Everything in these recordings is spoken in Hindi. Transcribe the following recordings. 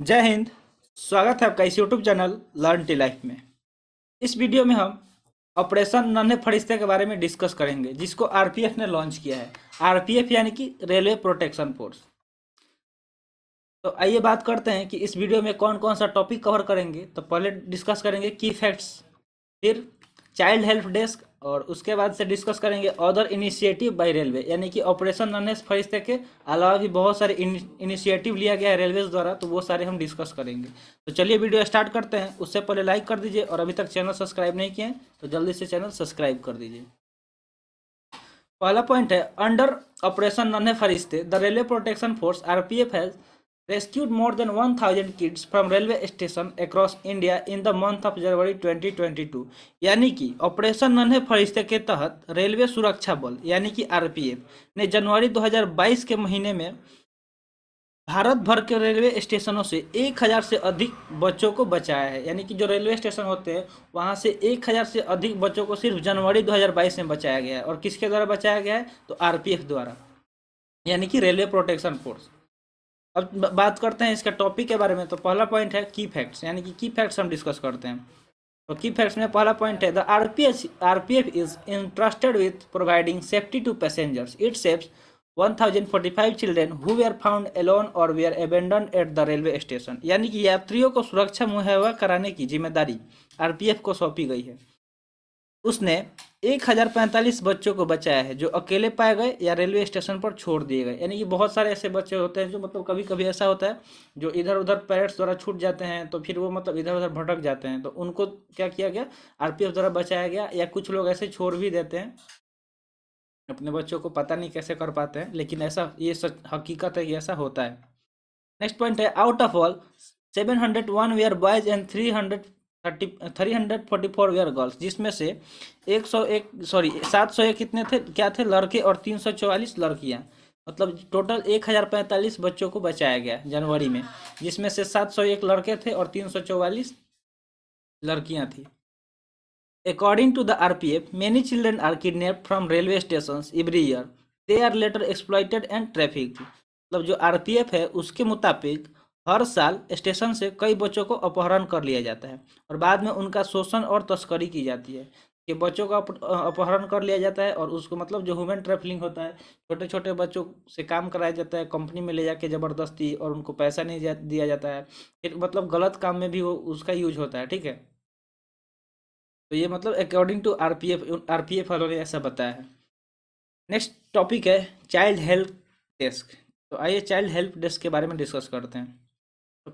जय हिंद स्वागत है आपका इस YouTube channel learn T life में इस वीडियो में हम ऑपरेशन नन्हे फरिश्ते के बारे में डिस्कस करेंगे जिसको आरपीएफ ने लॉन्च किया है आरपीएफ यानी कि रेलवे प्रोटेक्शन फोर्स तो आइए बात करते हैं कि इस वीडियो में कौन कौन सा टॉपिक कवर करेंगे तो पहले डिस्कस करेंगे की फैक्ट्स फिर चाइल्ड हेल्प डेस्क और उसके बाद से डिस्कस करेंगे अदर इनिशिएटिव बाय रेलवे यानी कि ऑपरेशन रनेस फरिश्ते के अलावा भी बहुत सारे इनिशिएटिव लिया गया है रेलवे द्वारा तो वो सारे हम डिस्कस करेंगे तो चलिए वीडियो स्टार्ट करते हैं उससे पहले लाइक कर दीजिए और अभी तक चैनल सब्सक्राइब नहीं किए तो जल्दी से चैनल सब्सक्राइब कर दीजिए पहला पॉइंट है under operation Nanhe Farishte the Railway Protection Force R P F has rescued more than 1000 kids from railway station across India in the month of January 2022 यानी कि ऑपरेशन नन्हे फरिश्ते के तहत रेलवे सुरक्षा बल यानी कि एफ ने जनवरी 2022 के महीने में भारत भर के रेलवे स्टेशनों से एक हजार से अधिक बच्चों को बचाया है यानी कि जो रेलवे स्टेशन होते हैं वहाँ से एक हजार से अधिक बच्चों को सिर्फ जनवरी 2022 में बचाया गया है और किसके द्वारा बचाया गया है तो आरपीएफ द्वारा यानी कि रेलवे प्रोटेक्शन फोर्स अब बात करते हैं इसका टॉपिक के बारे में तो पहला पॉइंट है की फैक्ट्स यानी कि की फैक्ट्स हम डिस्कस करते हैं तो की फैक्ट्स में पहला पॉइंट है the R P S R P F is interested with providing safety to passengers it saves 1045 children who were found alone और were abandon at the railway station यानी कि यात्रियों को सुरक्षा मुहैया कराने की जिम्मेदारी एफ को सौंपी गई है उसने एक हज़ार पैंतालीस बच्चों को बचाया है जो अकेले पाए गए या रेलवे स्टेशन पर छोड़ दिए गए यानी कि बहुत सारे ऐसे बच्चे होते हैं जो मतलब कभी कभी ऐसा होता है जो इधर उधर पेरेंट्स द्वारा छूट जाते हैं तो फिर वो मतलब इधर उधर भटक जाते हैं तो उनको क्या किया गया आर द्वारा बचाया गया या कुछ लोग ऐसे छोड़ भी देते हैं अपने बच्चों को पता नहीं कैसे कर पाते हैं लेकिन ऐसा ये सच हकीकत है कि ऐसा होता है नेक्स्ट पॉइंट है out of all seven hundred one were boys and three hundred thirty three hundred forty four were girls जिसमें से एक सौ एक सॉरी सात सौ एक कितने थे क्या थे लड़के और तीन सौ चौवालीस लड़कियाँ मतलब टोटल एक हज़ार पैंतालीस बच्चों को बचाया गया जनवरी में जिसमें से सात सौ एक लड़के थे और तीन सौ चौवालीस लड़कियाँ थी according to the R P F many children are kidnap from railway station every year they are later exploited and traffic मतलब जो आर पी एफ है उसके मुताबिक हर साल स्टेशन से कई बच्चों को अपहरण कर लिया जाता है और बाद में उनका शोषण और तस्करी की जाती है कि बच्चों का अपहरण कर लिया जाता है और उसको मतलब जो ह्यूमन ट्रैफलिंग होता है छोटे छोटे बच्चों से काम कराया जाता है कंपनी में ले जाके ज़बरदस्ती और उनको पैसा नहीं जा, दिया जाता है फिर मतलब गलत काम में भी वो उसका यूज होता है ठीक है तो ये मतलब according to R P F R P F वालों ने ऐसा बताया है नेक्स्ट टॉपिक है चाइल्ड हेल्प डेस्क तो आइए चाइल्ड हेल्प डेस्क के बारे में डिस्कस करते हैं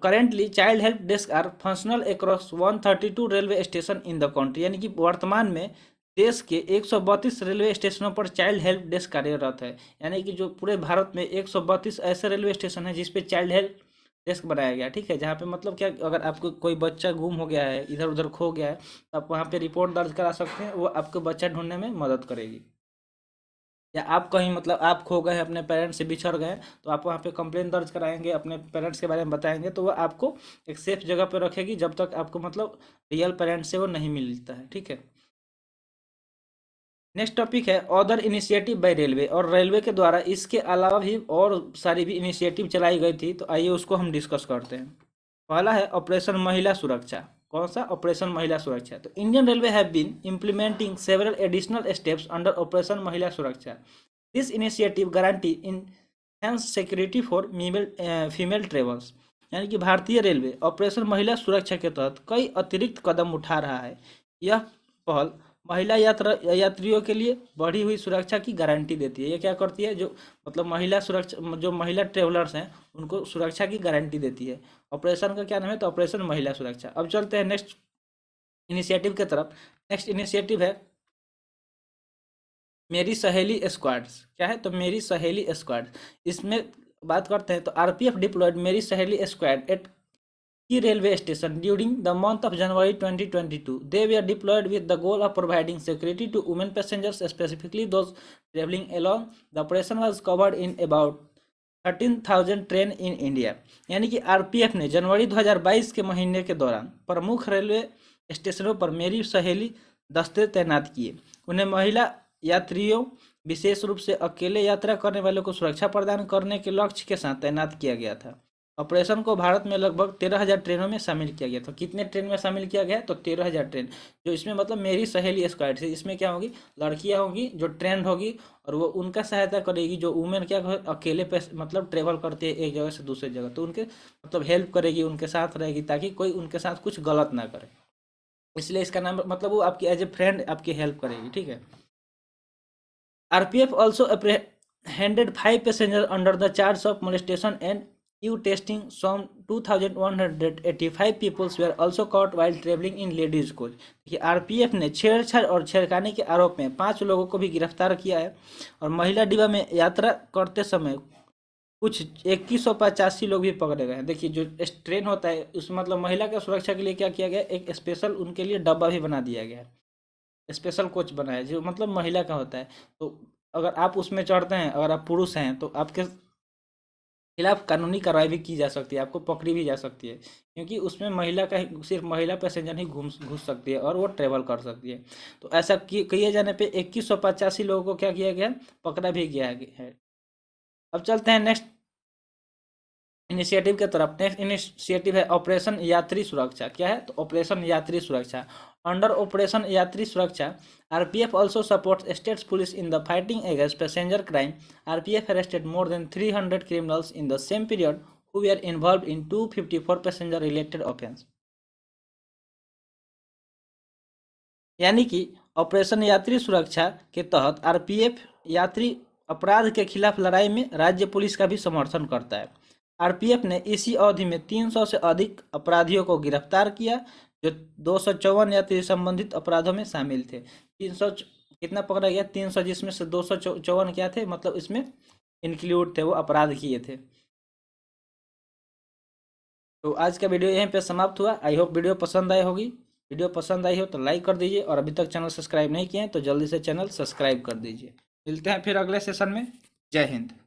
currently child help desk are functional across 132 railway station in the country यानी कि वर्तमान में देश के 132 रेलवे स्टेशनों पर चाइल्ड हेल्प डेस्क कार्यरत है यानी कि जो पूरे भारत में 132 ऐसे रेलवे स्टेशन है जिसपे चाइल्ड हेल्प डेस्क बनाया गया ठीक है जहाँ पे मतलब क्या अगर आपको कोई बच्चा गुम हो गया है इधर उधर खो गया है तो आप वहाँ पर रिपोर्ट दर्ज करा सकते हैं वो आपको बच्चा ढूंढने में मदद करेगी या आप कहीं मतलब आप खो गए अपने पेरेंट्स से बिछड़ गए तो आप वहाँ पे कंप्लेन दर्ज कराएंगे अपने पेरेंट्स के बारे में बताएंगे तो वह आपको एक सेफ जगह पे रखेगी जब तक आपको मतलब रियल पेरेंट्स से वो नहीं मिलता है ठीक है नेक्स्ट टॉपिक है अदर इनिशिएटिव बाय रेलवे और रेलवे के द्वारा इसके अलावा भी और सारी भी इनिशिएटिव चलाई गई थी तो आइए उसको हम डिस्कस करते हैं पहला है ऑपरेशन महिला सुरक्षा कौन सा ऑपरेशन महिला सुरक्षा तो Indian railway have been implementing several additional steps under operation Mahila Suraksha this initiative guarantee enhanced security for female travels यानी कि भारतीय रेलवे ऑपरेशन महिला सुरक्षा के तहत कई अतिरिक्त कदम उठा रहा है यह पहल महिला यात्रा यात्रियों के लिए बढ़ी हुई सुरक्षा की गारंटी देती है ये क्या करती है जो मतलब महिला सुरक्षा जो महिला ट्रेवलर्स हैं उनको सुरक्षा की गारंटी देती है ऑपरेशन का क्या नाम है तो ऑपरेशन महिला सुरक्षा अब चलते हैं नेक्स्ट इनिशिएटिव के तरफ नेक्स्ट इनिशिएटिव है मेरी सहेली स्क्वाड्स क्या है तो मेरी सहेली स्क्वाड इसमें बात करते हैं तो F deployed Meri Saheli squad at key railway station during the month of January 2022 twenty two they are deployed with the goal of providing security to women passengers specifically those travelling alone the operation was covered in about thirteen thousand train in India यानी कि आर पी एफ ने जनवरी दो हजार बाईस के महीने के दौरान प्रमुख रेलवे स्टेशनों पर मेरी सहेली दस्ते तैनात किए उन्हें महिला यात्रियों विशेष रूप से अकेले यात्रा करने वालों को सुरक्षा प्रदान करने के लक्ष्य के साथ तैनात किया गया था ऑपरेशन को भारत में लगभग तेरह हज़ार ट्रेनों में शामिल किया गया तो कितने ट्रेन में शामिल किया गया तो तेरह हज़ार ट्रेन जो इसमें मतलब मेरी सहेली स्क्वाड से इसमें क्या होगी लड़कियाँ होगी जो ट्रेंड होगी और वो उनका सहायता करेगी जो वुमेन क्या अकेले पे मतलब ट्रेवल करते हैं एक जगह से दूसरे जगह तो उनके मतलब हेल्प करेगी उनके साथ रहेगी ताकि कोई उनके साथ कुछ गलत ना करे इसलिए इसका नाम मतलब वो आपकी एज ए फ्रेंड आपकी हेल्प करेगी ठीक है R P RPF also apprehended five passenger under the charge of molestation and you testing two thousand one hundred eighty five peoples were also caught while travelling in ladies coach देखिए आर पी एफ ने छेड़छाड़ और छेड़खानी के आरोप में पाँच लोगों को भी गिरफ्तार किया है और महिला डिब्बा में यात्रा करते समय कुछ इक्कीस सौ पचासी लोग भी पकड़े गए हैं देखिए जो ट्रेन होता है उसमें मतलब महिला के सुरक्षा के लिए क्या किया गया एक स्पेशल उनके लिए डब्बा भी बना दिया गया है स्पेशल कोच बनाया जो मतलब महिला का होता है तो अगर आप उसमें चढ़ते हैं अगर आप पुरुष हैं तो आपके खिलाफ कानूनी कार्रवाई भी की जा सकती है आपको पकड़ी भी जा सकती है क्योंकि उसमें महिला का सिर्फ महिला पैसेंजर ही घूम घुस सकती है और वो ट्रेवल कर सकती है तो ऐसा किए जाने पर इक्कीस लोगों को क्या किया गया पकड़ा भी गया है अब चलते हैं नेक्स्ट इनिशिएटिव के तरफ नेक्स्ट इनिशिएटिव है ऑपरेशन यात्री सुरक्षा क्या है तो ऑपरेशन यात्री सुरक्षा under operation Yatri Suraksha RPF also supports states police in the fighting against passenger crime RPF arrested more than 300 criminals in the same period who were involve in to passenger related offence यानी कि ऑपरेशन यात्री सुरक्षा के तहत आर यात्री अपराध के खिलाफ लड़ाई में राज्य पुलिस का भी समर्थन करता है आरपीएफ ने इसी अवधि में 300 से अधिक अपराधियों को गिरफ्तार किया जो दो यात्री संबंधित अपराधों में शामिल थे 300 कितना पकड़ा गया 300 जिसमें से दो क्या थे मतलब इसमें इंक्लूड थे वो अपराध किए थे तो आज का वीडियो यहीं पे समाप्त हुआ आई होप वीडियो पसंद आई होगी वीडियो पसंद आई हो तो लाइक कर दीजिए और अभी तक चैनल सब्सक्राइब नहीं किए हैं तो जल्दी से चैनल सब्सक्राइब कर दीजिए मिलते हैं फिर अगले सेशन में जय हिंद